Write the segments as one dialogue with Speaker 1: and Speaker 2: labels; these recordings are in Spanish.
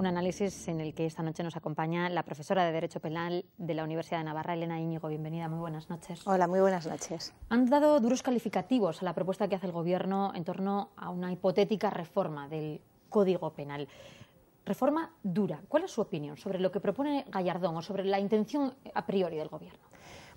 Speaker 1: Un análisis en el que esta noche nos acompaña la profesora de Derecho Penal de la Universidad de Navarra, Elena Íñigo. Bienvenida, muy buenas noches. Hola, muy buenas noches. Han dado duros calificativos a la propuesta que hace el Gobierno en torno a una hipotética reforma del Código Penal. Reforma dura. ¿Cuál es su opinión sobre lo que propone Gallardón o sobre la intención a priori del Gobierno?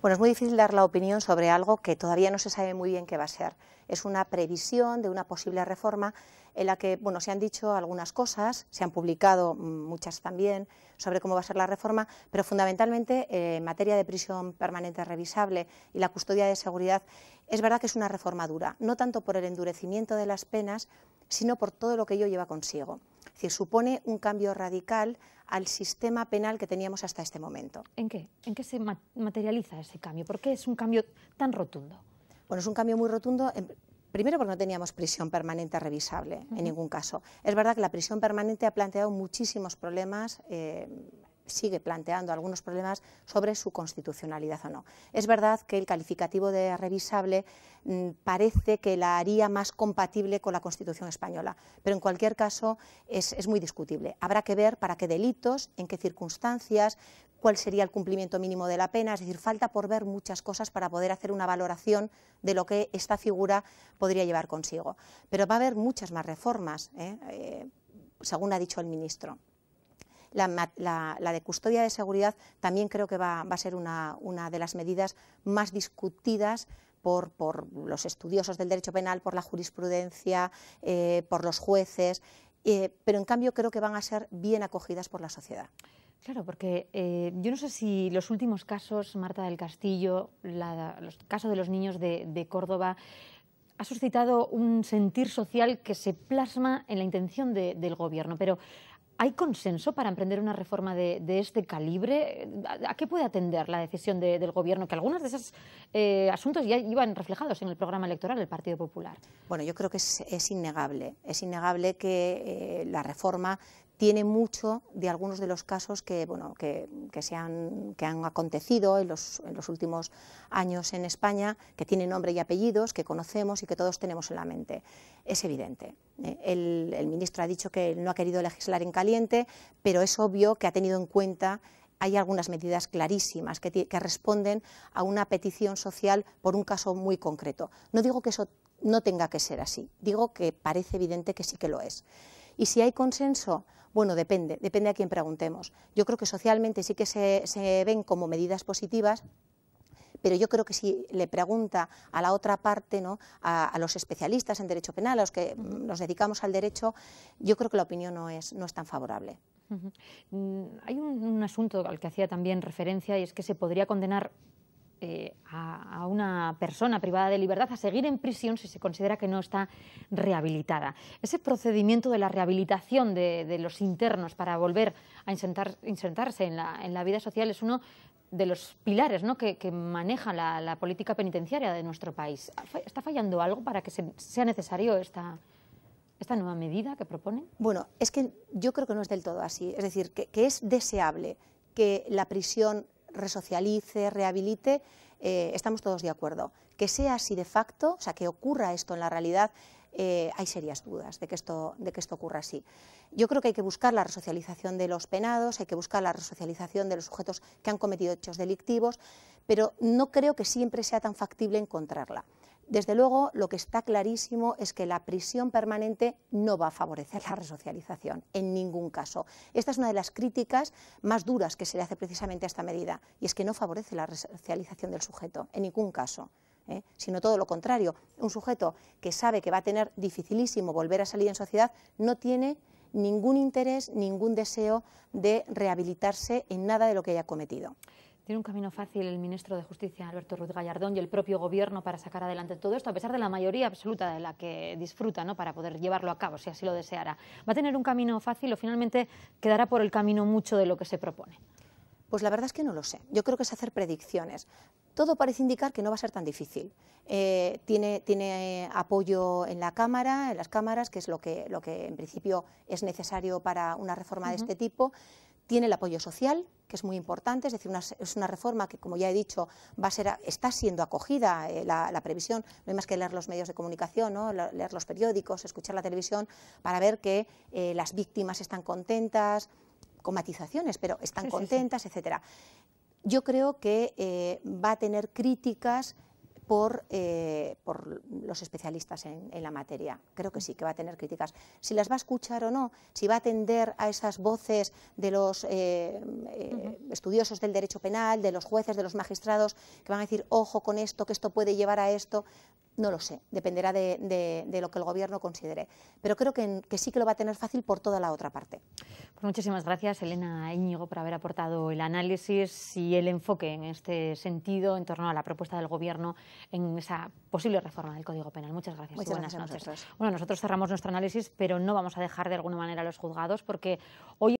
Speaker 2: Bueno, es muy difícil dar la opinión sobre algo que todavía no se sabe muy bien qué va a ser. Es una previsión de una posible reforma en la que se han dicho algunas cosas, se han publicado mm, muchas también sobre cómo va a ser la reforma, pero fundamentalmente eh, en materia de prisión permanente revisable y la custodia de seguridad, es verdad que es una reforma dura, no tanto por el endurecimiento de las penas, sino por todo lo que ello lleva consigo. Es decir, supone un cambio radical al sistema penal que teníamos hasta este momento.
Speaker 1: ¿En qué? ¿En qué se materializa ese cambio? ¿Por qué es un
Speaker 2: cambio tan rotundo? Bueno, es un cambio muy rotundo. Em, primero porque no teníamos prisión permanente revisable en ningún caso. Es verdad que la prisión permanente ha planteado muchísimos problemas. Eh, sigue planteando algunos problemas sobre su constitucionalidad o no. Es verdad que el calificativo de revisable mm, parece que la haría más compatible con la Constitución española, pero en cualquier caso es, muy discutible. Habrá que ver para qué delitos, en qué circunstancias, cuál sería el cumplimiento mínimo de la pena, es decir, falta por ver muchas cosas para poder hacer una valoración de lo que esta figura podría llevar consigo. Pero va a haber muchas más reformas, ¿eh? Eh, según ha dicho el ministro la, de custodia de seguridad también creo que va, a ser una, de las medidas más discutidas por, los estudiosos del derecho penal, por la jurisprudencia, eh, por los jueces, eh, pero en cambio creo que van a ser bien acogidas por la sociedad.
Speaker 1: Claro, porque eh, yo no sé si los últimos casos, Marta del Castillo, los casos de los niños de, Córdoba, ha suscitado un sentir social que se plasma en la intención del gobierno, pero ¿Hay consenso para emprender una reforma de, este calibre? ¿A, qué puede atender la decisión del Gobierno? Que algunos de esos eh, asuntos ya iban reflejados en el programa electoral del Partido Popular. Bueno, yo creo que es,
Speaker 2: innegable. Es innegable que eh, la reforma tiene mucho de algunos de los casos que, bueno, que, han, que han acontecido en los, en los, últimos años en España, que tienen nombre y apellidos, que conocemos y que todos tenemos en la mente. Es evidente. Eh, el, ministro ha dicho que no ha querido legislar en caliente, pero es obvio que ha tenido en cuenta hay algunas medidas clarísimas que, que, responden a una petición social por un caso muy concreto. No digo que eso no tenga que ser así, digo que parece evidente que sí que lo es. Y si hay consenso, bueno, depende, depende a quién preguntemos. Yo creo que socialmente sí que se, ven como medidas positivas, pero yo creo que si le pregunta a la otra parte, ¿no? a, los especialistas en derecho penal, a los que nos
Speaker 1: dedicamos al derecho, yo creo que la opinión no es, no es tan favorable. Mm, hay un, asunto al que hacía también referencia y es que se podría condenar eh, a, una persona privada de libertad a seguir en prisión si se considera que no está rehabilitada. Ese procedimiento de la rehabilitación de, los internos para volver a insertarse en la, vida social es uno de los pilares que, maneja la, política penitenciaria de nuestro país. ¿Está fallando algo para que sea necesario esta, nueva medida que propone? Bueno, es que yo creo que no es del todo así. Es decir, que es
Speaker 2: deseable que la prisión resocialice, rehabilite, eh, estamos todos de acuerdo. Que sea así de facto, o sea, que ocurra esto en la realidad, eh, hay serias dudas de que esto ocurra así. Yo creo que hay que buscar la resocialización de los penados, hay que buscar la resocialización de los sujetos que han cometido hechos delictivos, pero no creo que siempre sea tan factible encontrarla. Desde luego, lo que está clarísimo es que la prisión permanente no va a favorecer la resocialización, en ningún caso. Esta es una de las críticas más duras que se le hace precisamente a esta medida, y es que no favorece la resocialización del sujeto, en ningún caso. ¿eh? sino todo lo contrario, un sujeto que sabe que va a tener dificilísimo volver a salir en sociedad, no tiene ningún interés, ningún deseo de rehabilitarse en nada de lo que haya cometido.
Speaker 1: Tiene un camino fácil el ministro de Justicia, Alberto Ruiz Gallardón, y el propio gobierno para sacar adelante todo esto, a pesar de la mayoría absoluta de la que disfruta, para poder llevarlo a cabo, si así lo deseara. ¿Va a tener un camino fácil o finalmente quedará por el camino mucho de lo que se propone?
Speaker 2: Pues la verdad es que no lo sé. Yo creo que es hacer predicciones. Todo parece indicar que no va a ser tan difícil. Eh, tiene, eh, apoyo en la Cámara, en las cámaras, que es lo que, lo que en principio es necesario para una reforma de este tipo. Tiene el apoyo social, que es muy importante, es decir, es una reforma que, como ya he dicho, va a ser, está siendo acogida eh, la, previsión. No hay más que leer los medios de comunicación, leer los periódicos, escuchar la televisión, para ver que eh, las víctimas están contentas, con matizaciones, pero están contentas, etcétera. Yo creo que eh, va a tener críticas por, eh, por los especialistas en, en, la materia. Creo que sí, que va a tener críticas. Si las va a escuchar o no, si va a atender a esas voces de los eh, eh, estudiosos del derecho penal, de los jueces, de los magistrados, que van a decir, ojo con esto, que esto puede llevar a esto, no lo sé, dependerá de, lo que el Gobierno considere. Pero creo que, sí que lo va a tener fácil por toda la otra parte.
Speaker 1: Pues muchísimas gracias, Elena Íñigo, por haber aportado el análisis y el enfoque en este sentido en torno a la propuesta del Gobierno en esa posible reforma del Código Penal. Muchas gracias. Muchas Buenas noches. Bueno, nosotros cerramos nuestro análisis, pero no vamos a dejar de alguna manera los juzgados porque hoy.